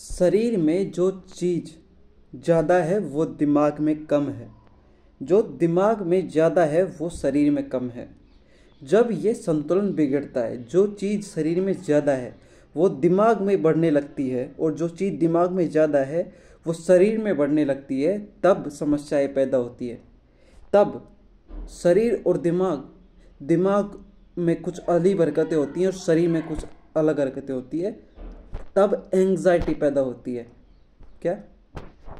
शरीर में जो चीज़ ज़्यादा है वो दिमाग में कम है जो दिमाग में ज़्यादा है वो शरीर में कम है जब ये संतुलन बिगड़ता है जो चीज़ शरीर में ज़्यादा है वो दिमाग में बढ़ने लगती है और जो चीज़ दिमाग में ज़्यादा है वो शरीर में बढ़ने लगती है तब समस्याएं पैदा होती है तब शरीर और दिमाग दिमाग में कुछ अली बरकतें होती हैं और शरीर में कुछ अलग हरकतें होती है तब एंग्जाइटी पैदा होती है क्या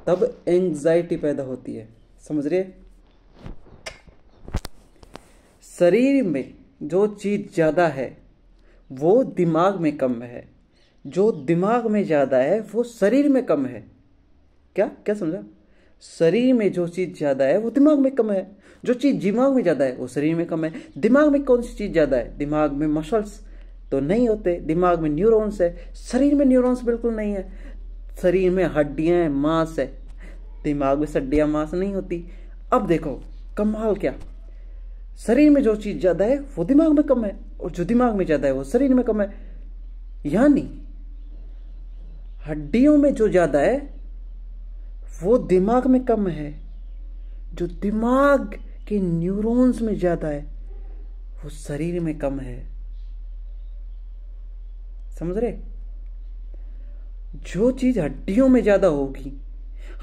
तब एंग्जाइटी पैदा होती है समझ रहे शरीर में जो चीज़ ज़्यादा है वो दिमाग में कम है जो दिमाग में ज़्यादा है वो शरीर में कम है क्या क्या समझा शरीर में जो चीज़ ज़्यादा है वो दिमाग में कम है जो चीज़ दिमाग में ज़्यादा है वो शरीर में कम है दिमाग में कौन सी चीज़ ज़्यादा है दिमाग में मसल्स तो नहीं होते दिमाग में न्यूरॉन्स है शरीर में न्यूरॉन्स बिल्कुल नहीं है शरीर में हड्डियाँ हैं मांस है दिमाग में हड्डियां मांस नहीं होती अब देखो कमाल क्या शरीर में जो चीज़ ज़्यादा है वो दिमाग में कम है और जो दिमाग में ज़्यादा है वो शरीर में कम है यानी हड्डियों में जो ज़्यादा है वो दिमाग में कम है जो दिमाग के न्यूरॉन्स में ज़्यादा है वो शरीर में कम है समझ रहे जो चीज हड्डियों में ज्यादा होगी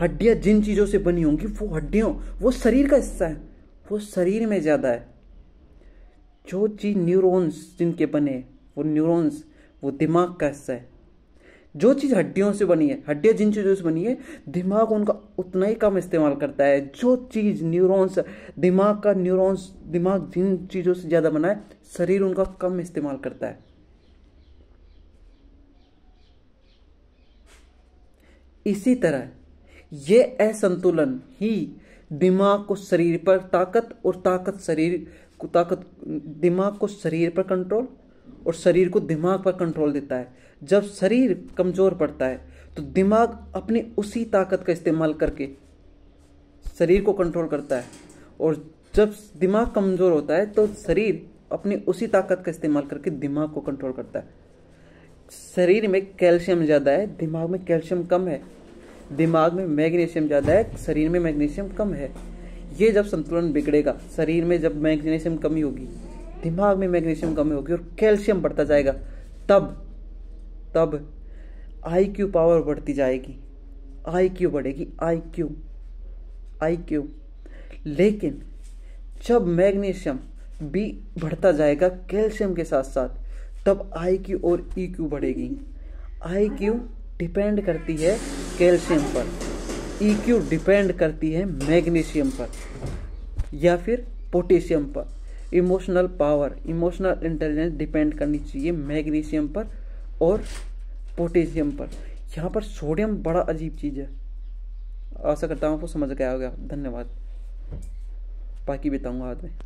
हड्डियां जिन चीजों से बनी होंगी वो हड्डियों वो शरीर का हिस्सा है वो शरीर में ज्यादा है जो चीज न्यूरॉन्स जिनके बने वो न्यूरॉन्स वो दिमाग का हिस्सा है जो चीज़ हड्डियों से बनी है हड्डियां जिन चीज़ों से बनी है दिमाग उनका उतना ही कम इस्तेमाल करता है जो चीज़ न्यूरॉन्स दिमाग का न्यूरॉन्स दिमाग जिन चीज़ों से ज़्यादा बना है शरीर उनका कम इस्तेमाल करता है इसी तरह यह असंतुलन ही दिमाग को शरीर पर ताकत और ताकत शरीर को ताकत दिमाग को शरीर पर कंट्रोल और शरीर को दिमाग पर कंट्रोल देता है जब शरीर कमज़ोर पड़ता है तो दिमाग अपनी उसी ताकत का इस्तेमाल करके शरीर को कंट्रोल करता है और जब दिमाग कमज़ोर होता है तो शरीर अपनी उसी ताकत का इस्तेमाल करके दिमाग को कंट्रोल करता है शरीर में कैल्शियम ज़्यादा है दिमाग में कैल्शियम कम है दिमाग में मैग्नीशियम ज़्यादा है शरीर में मैग्नीशियम कम है ये जब संतुलन बिगड़ेगा शरीर में जब मैग्नीशियम कमी होगी दिमाग में मैग्नीशियम कमी होगी और कैल्शियम बढ़ता जाएगा तब तब आई क्यू पावर बढ़ती जाएगी आई क्यू बढ़ेगी आई क्यू आई क्यू लेकिन जब मैग्नीशियम भी बढ़ता जाएगा कैल्शियम के साथ साथ तब आई क्यू और ई e क्यू बढ़ेगी आई क्यू डिपेंड करती है कैल्शियम पर ईक्यू e डिपेंड करती है मैग्नीशियम पर या फिर पोटेशियम पर emotional power emotional intelligence depend करनी चाहिए मैग्नीशियम पर और पोटेशियम पर यहाँ पर सोडियम बड़ा अजीब चीज़ है आशा करता हूँ आपको समझ गया होगा धन्यवाद बाकी बताऊँगा बाद में